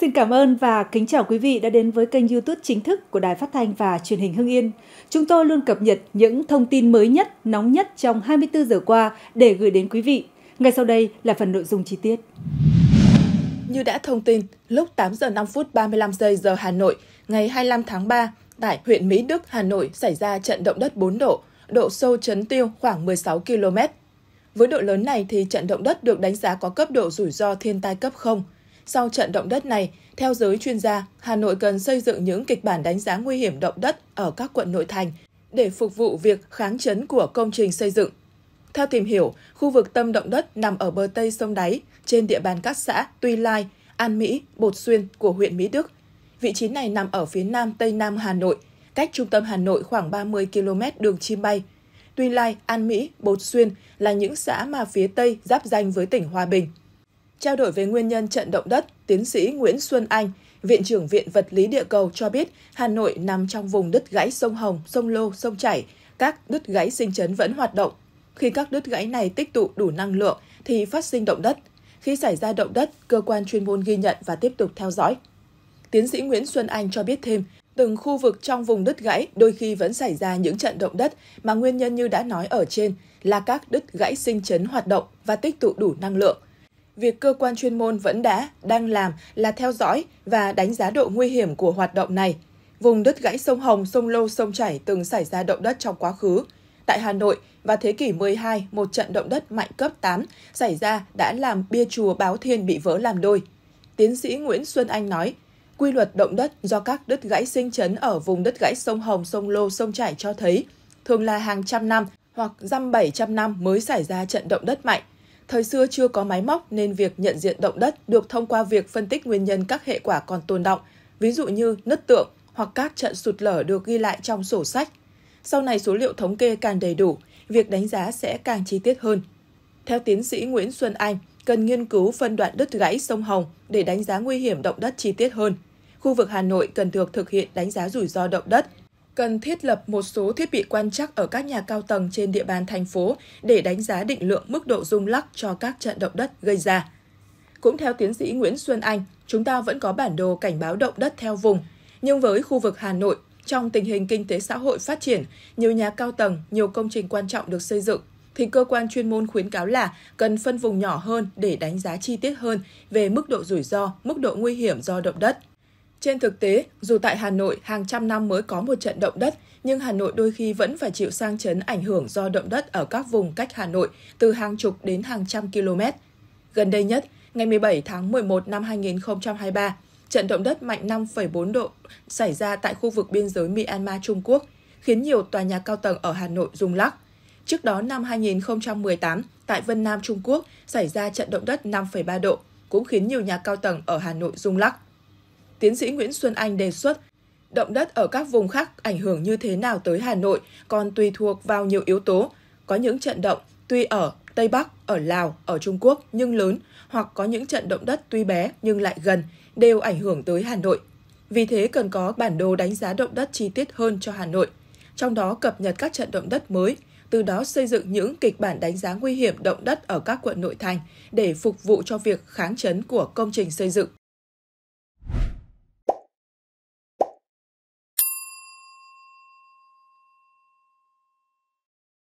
Xin cảm ơn và kính chào quý vị đã đến với kênh YouTube chính thức của Đài Phát thanh và Truyền hình Hưng Yên. Chúng tôi luôn cập nhật những thông tin mới nhất, nóng nhất trong 24 giờ qua để gửi đến quý vị. Ngay sau đây là phần nội dung chi tiết. Như đã thông tin, lúc 8 giờ 5 phút 35 giây giờ Hà Nội, ngày 25 tháng 3, tại huyện Mỹ Đức, Hà Nội xảy ra trận động đất 4 độ, độ sâu chấn tiêu khoảng 16 km. Với độ lớn này thì trận động đất được đánh giá có cấp độ rủi ro thiên tai cấp 0, sau trận động đất này, theo giới chuyên gia, Hà Nội cần xây dựng những kịch bản đánh giá nguy hiểm động đất ở các quận nội thành để phục vụ việc kháng chấn của công trình xây dựng. Theo tìm hiểu, khu vực tâm động đất nằm ở bờ Tây sông Đáy, trên địa bàn các xã Tuy Lai, An Mỹ, Bột Xuyên của huyện Mỹ Đức. Vị trí này nằm ở phía nam Tây Nam Hà Nội, cách trung tâm Hà Nội khoảng 30 km đường chim bay. Tuy Lai, An Mỹ, Bột Xuyên là những xã mà phía Tây giáp danh với tỉnh Hòa Bình. Trao đổi về nguyên nhân trận động đất, tiến sĩ Nguyễn Xuân Anh, Viện trưởng Viện Vật lý Địa cầu cho biết Hà Nội nằm trong vùng đứt gãy sông Hồng, sông Lô, sông Chảy. Các đứt gãy sinh chấn vẫn hoạt động. Khi các đứt gãy này tích tụ đủ năng lượng thì phát sinh động đất. Khi xảy ra động đất, cơ quan chuyên môn ghi nhận và tiếp tục theo dõi. Tiến sĩ Nguyễn Xuân Anh cho biết thêm, từng khu vực trong vùng đứt gãy đôi khi vẫn xảy ra những trận động đất mà nguyên nhân như đã nói ở trên là các đứt gãy sinh chấn hoạt động và tích tụ đủ năng lượng việc cơ quan chuyên môn vẫn đã, đang làm là theo dõi và đánh giá độ nguy hiểm của hoạt động này. Vùng đất gãy sông Hồng, sông Lô, sông Chảy từng xảy ra động đất trong quá khứ. Tại Hà Nội, vào thế kỷ 12, một trận động đất mạnh cấp 8 xảy ra đã làm bia chùa Báo Thiên bị vỡ làm đôi. Tiến sĩ Nguyễn Xuân Anh nói, quy luật động đất do các đất gãy sinh chấn ở vùng đất gãy sông Hồng, sông Lô, sông Chảy cho thấy thường là hàng trăm năm hoặc dăm 700 năm mới xảy ra trận động đất mạnh. Thời xưa chưa có máy móc nên việc nhận diện động đất được thông qua việc phân tích nguyên nhân các hệ quả còn tồn động, ví dụ như nứt tượng hoặc các trận sụt lở được ghi lại trong sổ sách. Sau này số liệu thống kê càng đầy đủ, việc đánh giá sẽ càng chi tiết hơn. Theo tiến sĩ Nguyễn Xuân Anh, cần nghiên cứu phân đoạn đứt gãy sông Hồng để đánh giá nguy hiểm động đất chi tiết hơn. Khu vực Hà Nội cần được thực hiện đánh giá rủi ro động đất cần thiết lập một số thiết bị quan trắc ở các nhà cao tầng trên địa bàn thành phố để đánh giá định lượng mức độ rung lắc cho các trận động đất gây ra. Cũng theo tiến sĩ Nguyễn Xuân Anh, chúng ta vẫn có bản đồ cảnh báo động đất theo vùng, nhưng với khu vực Hà Nội, trong tình hình kinh tế xã hội phát triển, nhiều nhà cao tầng, nhiều công trình quan trọng được xây dựng thì cơ quan chuyên môn khuyến cáo là cần phân vùng nhỏ hơn để đánh giá chi tiết hơn về mức độ rủi ro, mức độ nguy hiểm do động đất. Trên thực tế, dù tại Hà Nội hàng trăm năm mới có một trận động đất, nhưng Hà Nội đôi khi vẫn phải chịu sang chấn ảnh hưởng do động đất ở các vùng cách Hà Nội từ hàng chục đến hàng trăm km. Gần đây nhất, ngày 17 tháng 11 năm 2023, trận động đất mạnh 5,4 độ xảy ra tại khu vực biên giới Myanmar Trung Quốc, khiến nhiều tòa nhà cao tầng ở Hà Nội rung lắc. Trước đó năm 2018, tại Vân Nam Trung Quốc xảy ra trận động đất 5,3 độ, cũng khiến nhiều nhà cao tầng ở Hà Nội rung lắc tiến sĩ Nguyễn Xuân Anh đề xuất động đất ở các vùng khác ảnh hưởng như thế nào tới Hà Nội còn tùy thuộc vào nhiều yếu tố. Có những trận động tuy ở Tây Bắc, ở Lào, ở Trung Quốc nhưng lớn, hoặc có những trận động đất tuy bé nhưng lại gần, đều ảnh hưởng tới Hà Nội. Vì thế cần có bản đồ đánh giá động đất chi tiết hơn cho Hà Nội, trong đó cập nhật các trận động đất mới, từ đó xây dựng những kịch bản đánh giá nguy hiểm động đất ở các quận nội thành để phục vụ cho việc kháng chấn của công trình xây dựng.